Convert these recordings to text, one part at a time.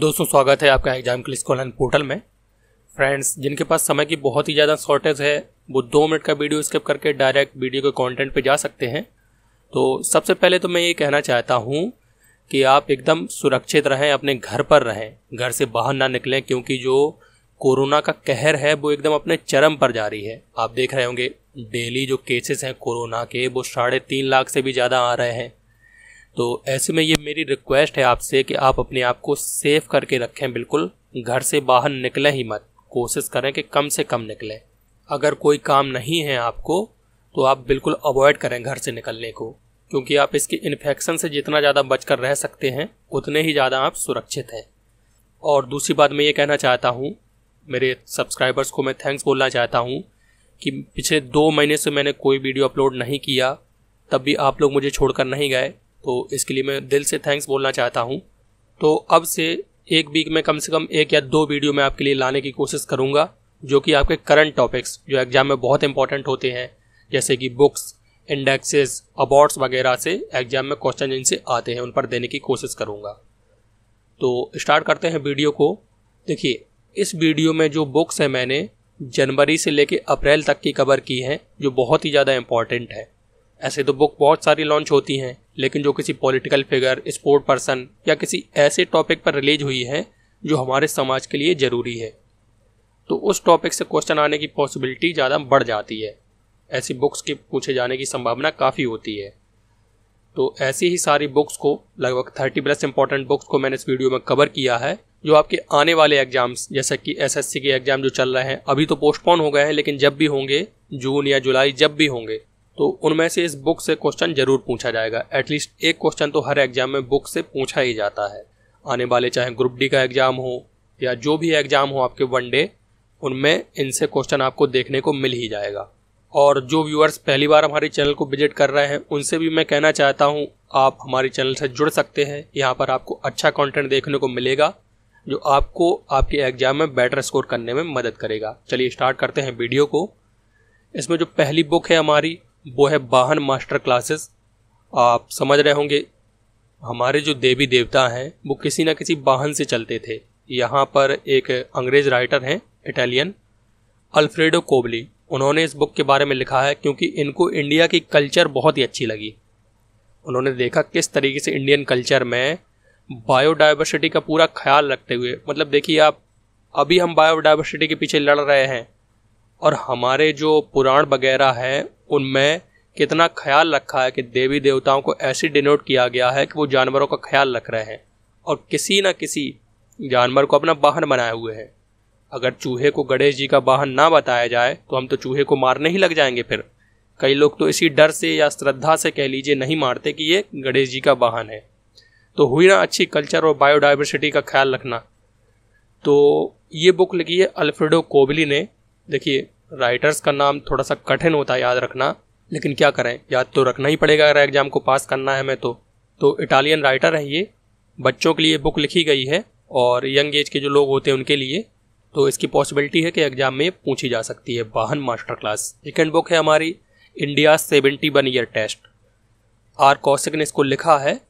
दोस्तों स्वागत है आपका एग्जाम क्लिस ऑनलाइन पोर्टल में फ्रेंड्स जिनके पास समय की बहुत ही ज़्यादा शॉर्टेज है वो दो मिनट का वीडियो स्किप करके डायरेक्ट वीडियो के कंटेंट पे जा सकते हैं तो सबसे पहले तो मैं ये कहना चाहता हूँ कि आप एकदम सुरक्षित रहें अपने घर पर रहें घर से बाहर ना निकलें क्योंकि जो कोरोना का कहर है वो एकदम अपने चरम पर जा रही है आप देख रहे होंगे डेली जो केसेस हैं कोरोना के वो साढ़े तीन लाख से भी ज़्यादा आ रहे हैं तो ऐसे में ये मेरी रिक्वेस्ट है आपसे कि आप अपने आप को सेफ करके रखें बिल्कुल घर से बाहर निकलें ही मत कोशिश करें कि कम से कम निकलें अगर कोई काम नहीं है आपको तो आप बिल्कुल अवॉइड करें घर से निकलने को क्योंकि आप इसके इन्फेक्शन से जितना ज़्यादा बचकर रह सकते हैं उतने ही ज़्यादा आप सुरक्षित हैं और दूसरी बात मैं ये कहना चाहता हूँ मेरे सब्सक्राइबर्स को मैं थैंक्स बोलना चाहता हूँ कि पिछले दो महीने से मैंने कोई वीडियो अपलोड नहीं किया तब भी आप लोग मुझे छोड़कर नहीं गए तो इसके लिए मैं दिल से थैंक्स बोलना चाहता हूँ तो अब से एक वीक में कम से कम एक या दो वीडियो मैं आपके लिए लाने की कोशिश करूँगा जो कि आपके करंट टॉपिक्स जो एग्ज़ाम में बहुत इंपॉर्टेंट होते हैं जैसे कि बुक्स इंडेक्सेस अबॉर्ड्स वगैरह से एग्ज़ाम में क्वेश्चन जिनसे आते हैं उन पर देने की कोशिश करूँगा तो स्टार्ट करते हैं वीडियो को देखिए इस वीडियो में जो बुक्स हैं मैंने जनवरी से लेकर अप्रैल तक की कवर की हैं जो बहुत ही ज़्यादा इम्पॉर्टेंट है ऐसे तो बुक बहुत सारी लॉन्च होती हैं लेकिन जो किसी पॉलिटिकल फिगर स्पोर्ट पर्सन या किसी ऐसे टॉपिक पर रिलीज हुई है जो हमारे समाज के लिए ज़रूरी है तो उस टॉपिक से क्वेश्चन आने की पॉसिबिलिटी ज़्यादा बढ़ जाती है ऐसी बुक्स के पूछे जाने की संभावना काफ़ी होती है तो ऐसी ही सारी बुक्स को लगभग थर्टी प्लस इंपॉर्टेंट बुक्स को मैंने इस वीडियो में कवर किया है जो आपके आने वाले एग्जाम्स जैसे कि एसएससी के एग्जाम जो चल रहे हैं अभी तो पोस्टपोन हो गए हैं लेकिन जब भी होंगे जून या जुलाई जब भी होंगे तो उनमें से इस बुक से क्वेश्चन जरूर पूछा जाएगा एटलीस्ट एक क्वेश्चन तो हर एग्जाम में बुक से पूछा ही जाता है आने वाले चाहे ग्रुप डी का एग्जाम हो या जो भी एग्जाम हो आपके वन डे उनमें इनसे क्वेश्चन आपको देखने को मिल ही जाएगा और जो व्यूअर्स पहली बार हमारे चैनल को विजिट कर रहे हैं उनसे भी मैं कहना चाहता हूँ आप हमारे चैनल से जुड़ सकते हैं यहाँ पर आपको अच्छा कंटेंट देखने को मिलेगा जो आपको आपके एग्जाम में बेटर स्कोर करने में मदद करेगा चलिए स्टार्ट करते हैं वीडियो को इसमें जो पहली बुक है हमारी वो है वाहन मास्टर क्लासेस आप समझ रहे होंगे हमारे जो देवी देवता हैं वो किसी ना किसी वाहन से चलते थे यहाँ पर एक अंग्रेज राइटर हैं इटालियन अल्फ्रेडो कोबली उन्होंने इस बुक के बारे में लिखा है क्योंकि इनको इंडिया की कल्चर बहुत ही अच्छी लगी उन्होंने देखा किस तरीके से इंडियन कल्चर में बायोडाइवर्सिटी का पूरा ख्याल रखते हुए मतलब देखिए आप अभी हम बायोडाइवर्सिटी के पीछे लड़ रहे हैं और हमारे जो पुराण वगैरह हैं उनमें कितना ख्याल रखा है कि देवी देवताओं को ऐसे डिनोट किया गया है कि वो जानवरों का ख्याल रख रहे हैं और किसी न किसी जानवर को अपना वाहन बनाए हुए हैं अगर चूहे को गणेश जी का वाहन ना बताया जाए तो हम तो चूहे को मारने ही लग जाएंगे फिर कई लोग तो इसी डर से या श्रद्धा से कह लीजिए नहीं मारते कि ये गणेश जी का वाहन है तो हुई ना अच्छी कल्चर और बायोडाइवर्सिटी का ख्याल रखना तो ये बुक लिखी है अल्फ्रेडो कोबली ने देखिए राइटर्स का नाम थोड़ा सा कठिन होता है याद रखना लेकिन क्या करें याद तो रखना ही पड़ेगा अगर एग्ज़ाम को पास करना है हमें तो तो इटालियन राइटर है ये बच्चों के लिए बुक लिखी गई है और यंग एज के जो लोग होते हैं उनके लिए तो इसकी पॉसिबिलिटी है कि एग्ज़ाम में पूछी जा सकती है वाहन मास्टर क्लास सेकेंड बुक है हमारी India seventy one year test R Kaushik ने इसको लिखा है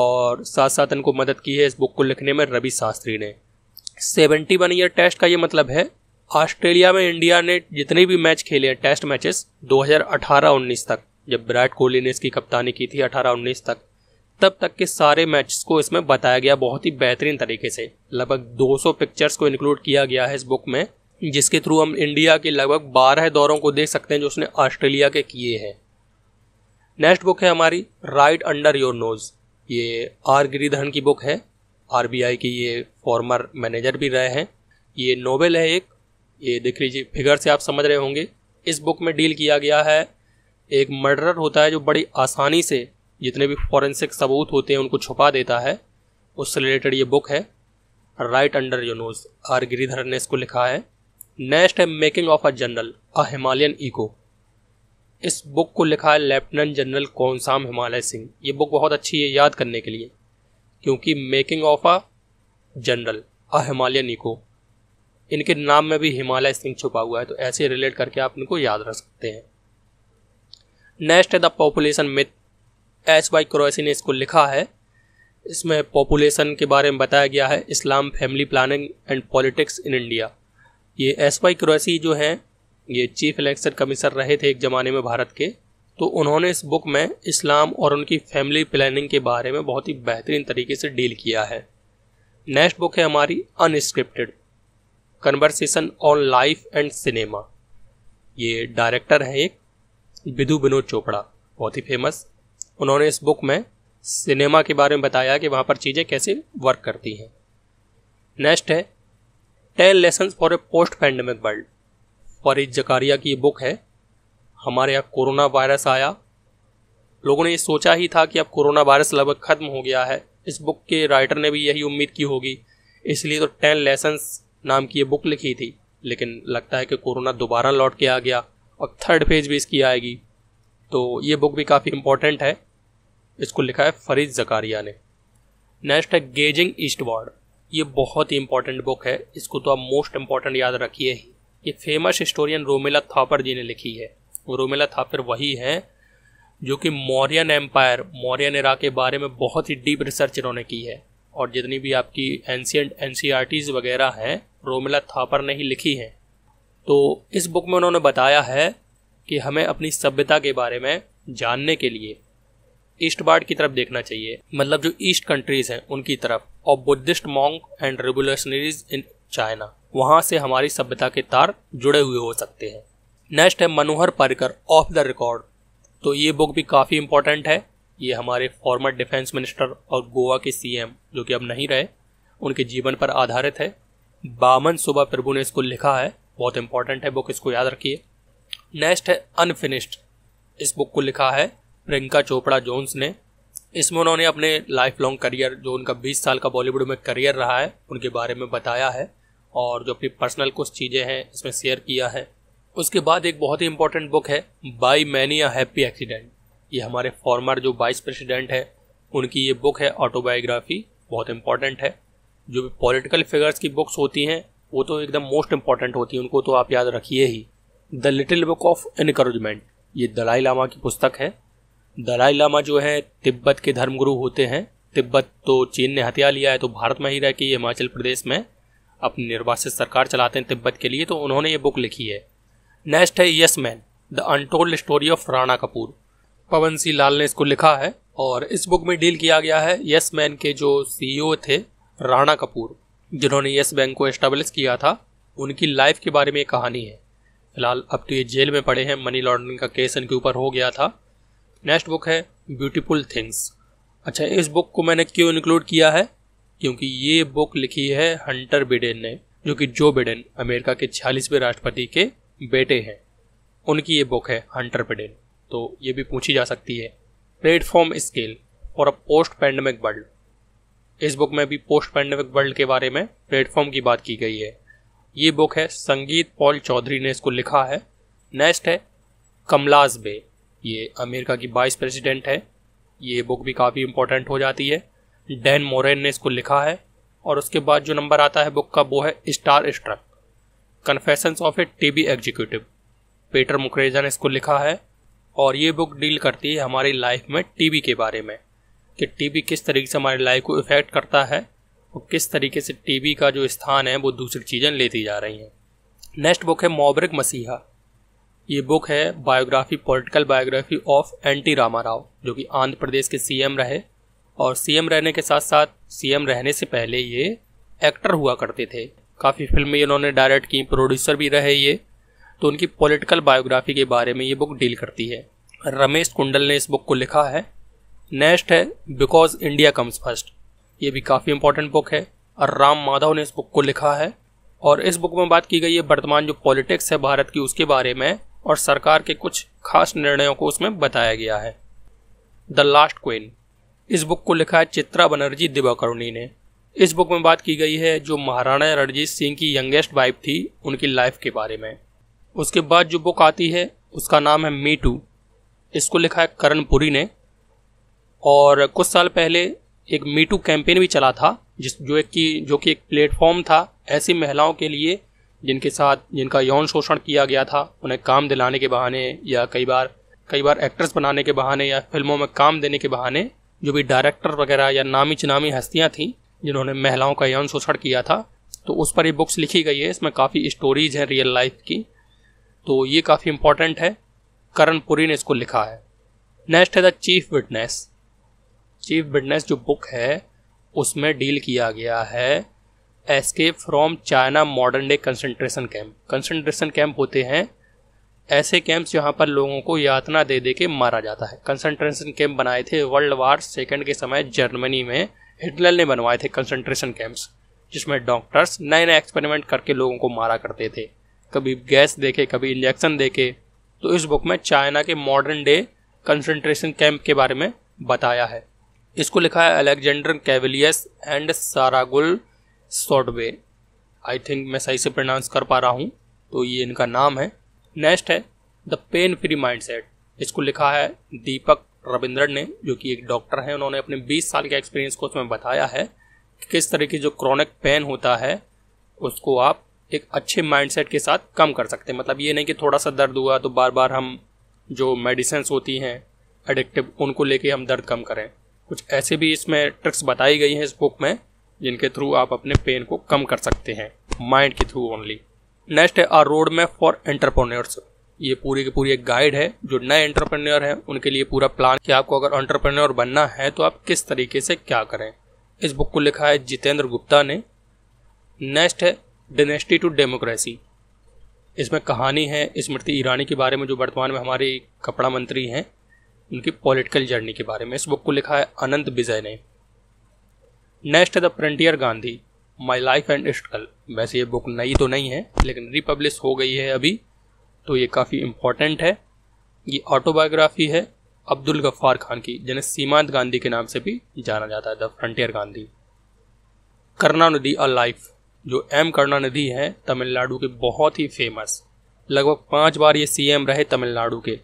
और साथ साथ इनको मदद की है इस बुक को लिखने में रवि शास्त्री ने सेवेंटी वन ईयर टेस्ट का ये मतलब है ऑस्ट्रेलिया में इंडिया ने जितने भी मैच खेले हैं टेस्ट मैचेस 2018-19 तक जब विराट कोहली ने इसकी कप्तानी की थी 18-19 तक तब तक के सारे मैच को इसमें बताया गया बहुत ही बेहतरीन तरीके से लगभग 200 पिक्चर्स को इंक्लूड किया गया है इस बुक में जिसके थ्रू हम इंडिया के लगभग बारह दौरों को देख सकते हैं जो उसने ऑस्ट्रेलिया के किए हैं नेक्स्ट बुक है हमारी राइट अंडर योर नोज ये आर गिरीधरन की बुक है आर की ये फॉर्मर मैनेजर भी रहे हैं ये नोवेल है एक ये देख लीजिए फिगर से आप समझ रहे होंगे इस बुक में डील किया गया है एक मर्डरर होता है जो बड़ी आसानी से जितने भी फॉरेंसिक सबूत होते हैं उनको छुपा देता है उससे रिलेटेड ये बुक है right under your nose R Giridhar ने इसको लिखा है नेक्स्ट है making of a general a Himalayan echo इस बुक को लिखा है लेफ्टिनेंट जनरल कौनसाम हिमालय सिंह ये बुक बहुत अच्छी है याद करने के लिए क्योंकि making of a general a Himalayan echo इनके नाम में भी हिमालय सिंह छुपा हुआ है तो ऐसे रिलेट करके आप इनको याद रख सकते हैं नेक्स्ट है the population myth S Y Quraishi ने इसको लिखा है इसमें पॉपुलेशन के बारे में बताया गया है Islam family planning and politics in India ये एस वाई क्रोसी जो हैं ये चीफ इलेक्शन कमिश्नर रहे थे एक ज़माने में भारत के तो उन्होंने इस बुक में इस्लाम और उनकी फैमिली प्लानिंग के बारे में बहुत ही बेहतरीन तरीके से डील किया है नेक्स्ट बुक है हमारी unscripted conversation on life and cinema ये डायरेक्टर हैं एक विधु विनोद चोपड़ा बहुत ही फेमस उन्होंने इस बुक में सिनेमा के बारे में बताया कि वहाँ पर चीज़ें कैसे वर्क करती हैं नेक्स्ट है ten lesson for a post pandemic world Fareed Zakaria की ये बुक है हमारे यहाँ कोरोना वायरस आया लोगों ने ये सोचा ही था कि अब कोरोना वायरस लगभग ख़त्म हो गया है इस बुक के राइटर ने भी यही उम्मीद की होगी इसलिए तो टेन लेसन्स नाम की ये बुक लिखी थी लेकिन लगता है कि कोरोना दोबारा लौट के आ गया और थर्ड फेज भी इसकी आएगी तो ये बुक भी काफ़ी इम्पोर्टेंट है इसको लिखा है फरीद जकारिया ने नेक्स्ट है गेजिंग वार्ड ये बहुत ही इंपॉर्टेंट बुक है इसको तो आप मोस्ट इम्पॉर्टेंट याद रखिए ही ये फेमस हिस्टोरियन रोमिला थापर जी ने लिखी है रोमिला थापर वही है जो कि मौर्यन एम्पायर मौर्यन इरा के बारे में बहुत ही डीप रिसर्च इन्होंने की है और जितनी भी आपकी एनशियंट एन वगैरह हैं रोमिला थापर ने ही लिखी है तो इस बुक में उन्होंने बताया है कि हमें अपनी सभ्यता के बारे में जानने के लिए ईस्ट बार्ड की तरफ देखना चाहिए मतलब जो ईस्ट कंट्रीज़ हैं उनकी तरफ और Buddhist monk and revolutionaries in China वहाँ से हमारी सभ्यता के तार जुड़े हुए हो सकते हैं नेक्स्ट है Manohar Parrikar off the record तो ये बुक भी काफ़ी इंपॉर्टेंट है ये हमारे फॉर्मर डिफेंस मिनिस्टर और गोवा के सीएम जो कि अब नहीं रहे उनके जीवन पर आधारित है बामन सुबह प्रभु ने इसको लिखा है बहुत इंपॉर्टेंट है बुक इसको याद रखिए नेक्स्ट है अनफिनिश्ड इस बुक को लिखा है प्रियंका चोपड़ा जोन्स ने इसमें उन्होंने अपने लाइफ लॉन्ग करियर जो उनका 20 साल का बॉलीवुड में करियर रहा है उनके बारे में बताया है और जो अपनी पर्सनल कुछ चीज़ें हैं इसमें शेयर किया है उसके बाद एक बहुत ही इंपॉर्टेंट बुक है by many a happy accident ये हमारे फॉर्मर जो वाइस प्रेसिडेंट है उनकी ये बुक है ऑटोबायोग्राफी बहुत इंपॉर्टेंट है जो भी पॉलिटिकल फिगर्स की बुक्स होती हैं वो तो एकदम मोस्ट इम्पॉर्टेंट होती हैं उनको तो आप याद रखिए ही the little book of encouragement ये दलाई लामा की पुस्तक है दलाई लामा जो है तिब्बत के धर्मगुरु होते हैं तिब्बत तो चीन ने हथिया लिया है तो भारत में ही रह के हिमाचल प्रदेश में अपनी निर्वासित सरकार चलाते हैं तिब्बत के लिए तो उन्होंने ये बुक लिखी है नेक्स्ट है yes man the untold story of Rana Kapoor Pawan Singh Lal ने इसको लिखा है और इस बुक में डील किया गया है यस मैन के जो सीईओ थे राणा कपूर जिन्होंने यस बैंक को एस्टेब्लिश किया था उनकी लाइफ के बारे में एक कहानी है फिलहाल अब तो ये जेल में पड़े हैं मनी लॉन्ड्रिंग का केस इनके ऊपर हो गया था नेक्स्ट बुक है ब्यूटीफुल थिंग्स अच्छा इस बुक को मैंने क्यों इंक्लूड किया है क्योंकि ये बुक लिखी है हंटर बिडेन ने जो कि जो बिडेन अमेरिका के छियालीसवें राष्ट्रपति के बेटे हैं उनकी ये बुक है हंटर बिडेन तो ये भी पूछी जा सकती है प्लेटफॉर्म स्केल और अ पोस्ट पैंडमिक वर्ल्ड इस बुक में भी पोस्ट पैंडमिक वर्ल्ड के बारे में प्लेटफॉर्म की बात की गई है ये बुक है संगीत पॉल चौधरी ने इसको लिखा है नेक्स्ट है कमलाज बे ये अमेरिका की वाइस प्रेसिडेंट है ये बुक भी काफ़ी इंपॉर्टेंट हो जाती है डैन मोरेन ने इसको लिखा है और उसके बाद जो नंबर आता है बुक का वो है star struck confessions of a TV executive Peter Mukerjea ने इसको लिखा है और ये बुक डील करती है हमारी लाइफ में टीबी के बारे में कि टीबी किस तरीके से हमारी लाइफ को इफ़ेक्ट करता है और किस तरीके से टीबी का जो स्थान है वो दूसरी चीज़ें लेती जा रही हैं नेक्स्ट बुक है मोबरिक मसीहा ये बुक है biography political biography of N T Rama Rao जो कि आंध्र प्रदेश के सीएम रहे और सीएम रहने के साथ साथ सीएम रहने से पहले ये एक्टर हुआ करते थे काफ़ी फिल्में इन्होंने डायरेक्ट की प्रोड्यूसर भी रहे ये तो उनकी पॉलिटिकल बायोग्राफी के बारे में ये बुक डील करती है रमेश कुंडल ने इस बुक को लिखा है नेक्स्ट है बिकॉज इंडिया कम्स फर्स्ट ये भी काफ़ी इंपॉर्टेंट बुक है और राम माधव ने इस बुक को लिखा है और इस बुक में बात की गई है वर्तमान जो पॉलिटिक्स है भारत की उसके बारे में और सरकार के कुछ खास निर्णयों को उसमें बताया गया है द लास्ट क्वीन इस बुक को लिखा है चित्रा बनर्जी दिवाकरुणी ने इस बुक में बात की गई है जो महाराणा रणजीत सिंह की यंगेस्ट वाइफ थी उनकी लाइफ के बारे में उसके बाद जो बुक आती है उसका नाम है मी टू इसको लिखा है करणपुरी ने और कुछ साल पहले एक मीटू कैंपेन भी चला था जिस जो एक की जो कि एक प्लेटफॉर्म था ऐसी महिलाओं के लिए जिनके साथ जिनका यौन शोषण किया गया था उन्हें काम दिलाने के बहाने या कई बार कई बार एक्ट्रेस बनाने के बहाने या फिल्मों में काम देने के बहाने जो भी डायरेक्टर वगैरह या नामी चनामी हस्तियाँ थीं जिन्होंने महिलाओं का यौन शोषण किया था तो उस पर ये बुक्स लिखी गई है इसमें काफ़ी स्टोरीज हैं रियल लाइफ की तो ये काफ़ी इंपॉर्टेंट है करण पुरी ने इसको लिखा है नेक्स्ट है the chief witness chief witness जो बुक है उसमें डील किया गया है escape from China modern day concentration camp concentration camp होते हैं ऐसे कैंप्स जहाँ पर लोगों को यातना दे दे के मारा जाता है कंसंट्रेशन कैंप बनाए थे वर्ल्ड वार सेकेंड के समय जर्मनी में हिटलर ने बनवाए थे कंसंट्रेशन कैंप्स जिसमें डॉक्टर्स नए नए एक्सपेरिमेंट करके लोगों को मारा करते थे कभी गैस देके कभी इंजेक्शन देके तो इस बुक में चाइना के मॉडर्न डे कंसंट्रेशन कैंप के बारे में बताया है इसको लिखा है Alexander Cavelius and Sayragul Sauytbay I think मैं सही से प्रोनाउंस कर पा रहा हूँ तो ये इनका नाम है नेक्स्ट है द पेन फ्री माइंड सेट इसको लिखा है दीपक रविंद्रन ने जो कि एक डॉक्टर हैं उन्होंने अपने 20 साल के एक्सपीरियंस को उसमें बताया है कि किस तरह की जो क्रॉनिक पेन होता है उसको आप एक अच्छे सेट के साथ कम कर सकते हैं मतलब ये नहीं कि थोड़ा सा दर्द हुआ तो बार बार हम जो मेडिसिन होती हैं एडिक्टिव उनको लेके हम दर्द कम करें कुछ ऐसे भी इसमें ट्रिक्स बताई गई हैं इस बुक में जिनके थ्रू आप अपने पेन को कम कर सकते हैं माइंड के थ्रू ओनली नेक्स्ट है a road map for entrepreneurs ये पूरी की पूरी एक गाइड है जो नए एंटरप्रेन्योर हैं उनके लिए पूरा प्लान कि आपको अगर एंटरप्रेन्योर बनना है तो आप किस तरीके से क्या करें इस बुक को लिखा है जितेंद्र गुप्ता ने नेक्स्ट है डेनेस्टी टू डेमोक्रेसी इसमें कहानी है स्मृति ईरानी के बारे में जो वर्तमान में हमारी कपड़ा मंत्री हैं उनकी पॉलिटिकल जर्नी के बारे में इस बुक को लिखा है अनंत विजय ने नेक्स्ट है the frontier Gandhi my life and struggle वैसे ये बुक नई तो नहीं है लेकिन रिपब्लिश हो गई है अभी तो ये काफ़ी इम्पोर्टेंट है ये ऑटोबायोग्राफी है अब्दुल गफ्फार खान की जिन्हें सीमांत गांधी के नाम से भी जाना जाता है द फ्रंटियर गांधी करुणा नदी अ लाइफ जो एम करुणा नदी है तमिलनाडु के बहुत ही फेमस लगभग पांच बार ये सीएम रहे तमिलनाडु के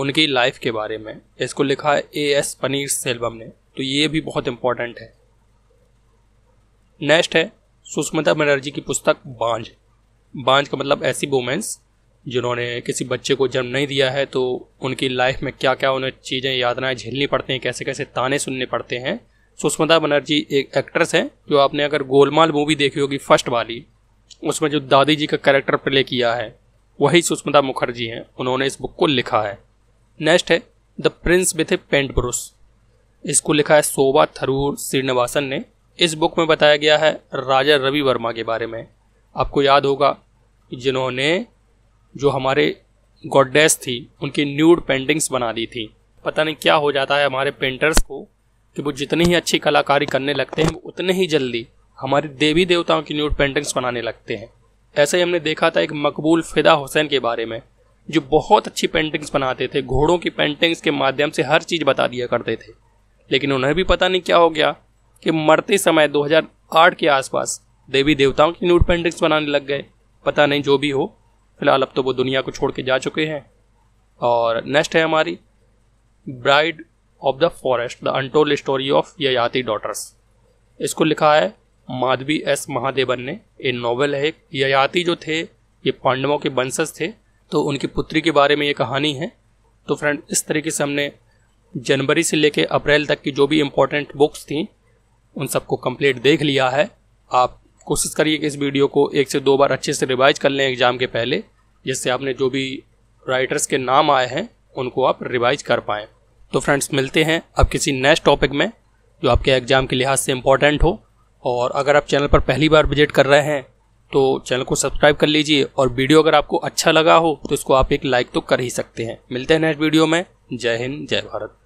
उनकी लाइफ के बारे में इसको लिखा है ए एस पनीर सेल्वम ने तो ये भी बहुत इम्पोर्टेंट है नेक्स्ट है सुष्मिता बनर्जी की पुस्तक बांझ बांझ का मतलब ऐसी वोमेंस जिन्होंने किसी बच्चे को जन्म नहीं दिया है तो उनकी लाइफ में क्या क्या उन्हें चीज़ें यातनाएं झेलनी पड़ती हैं कैसे कैसे ताने सुनने पड़ते हैं सुष्मिता बनर्जी एक एक्ट्रेस हैं जो आपने अगर गोलमाल मूवी देखी होगी फर्स्ट वाली उसमें जो दादी जी का कैरेक्टर प्ले किया है वही सुष्मिता मुखर्जी हैं उन्होंने इस बुक को लिखा है नेक्स्ट है the prince with a paint brush इसको लिखा है शोभा थरूर श्रीनिवासन ने इस बुक में बताया गया है राजा रवि वर्मा के बारे में आपको याद होगा जिन्होंने जो हमारे गॉडेस थी उनकी न्यूड पेंटिंग्स बना दी थी पता नहीं क्या हो जाता है हमारे पेंटर्स को कि वो जितनी ही अच्छी कलाकारी करने लगते हैं उतने ही जल्दी हमारे देवी देवताओं की न्यूड पेंटिंग्स बनाने लगते हैं ऐसे ही हमने देखा था एक मकबूल फिदा हुसैन के बारे में जो बहुत अच्छी पेंटिंग्स बनाते थे घोड़ों की पेंटिंग्स के माध्यम से हर चीज़ बता दिया करते थे लेकिन उन्हें भी पता नहीं क्या हो गया कि मरते समय 2008 के आसपास देवी देवताओं की न्यूड पेंटिंग्स बनाने लग गए पता नहीं जो भी हो फिलहाल अब तो वो दुनिया को छोड़ के जा चुके हैं और नेक्स्ट है हमारी bride of the forest the untold story of Yayati daughters इसको लिखा है माधवी एस महादेवन ने ये नॉवल है ययाति जो थे ये पांडवों के वंशज थे तो उनकी पुत्री के बारे में ये कहानी है तो फ्रेंड इस तरीके से हमने जनवरी से लेकर अप्रैल तक की जो भी इम्पोर्टेंट बुक्स थी उन सबको कंप्लीट देख लिया है आप कोशिश करिए कि इस वीडियो को एक से दो बार अच्छे से रिवाइज कर लें एग्ज़ाम के पहले जिससे आपने जो भी राइटर्स के नाम आए हैं उनको आप रिवाइज कर पाएँ तो फ्रेंड्स मिलते हैं अब किसी नेक्स्ट टॉपिक में जो आपके एग्ज़ाम के लिहाज से इम्पोर्टेंट हो और अगर आप चैनल पर पहली बार विजिट कर रहे हैं तो चैनल को सब्सक्राइब कर लीजिए और वीडियो अगर आपको अच्छा लगा हो तो इसको आप एक लाइक तो कर ही सकते हैं मिलते हैं नेक्स्ट वीडियो में जय हिंद जय भारत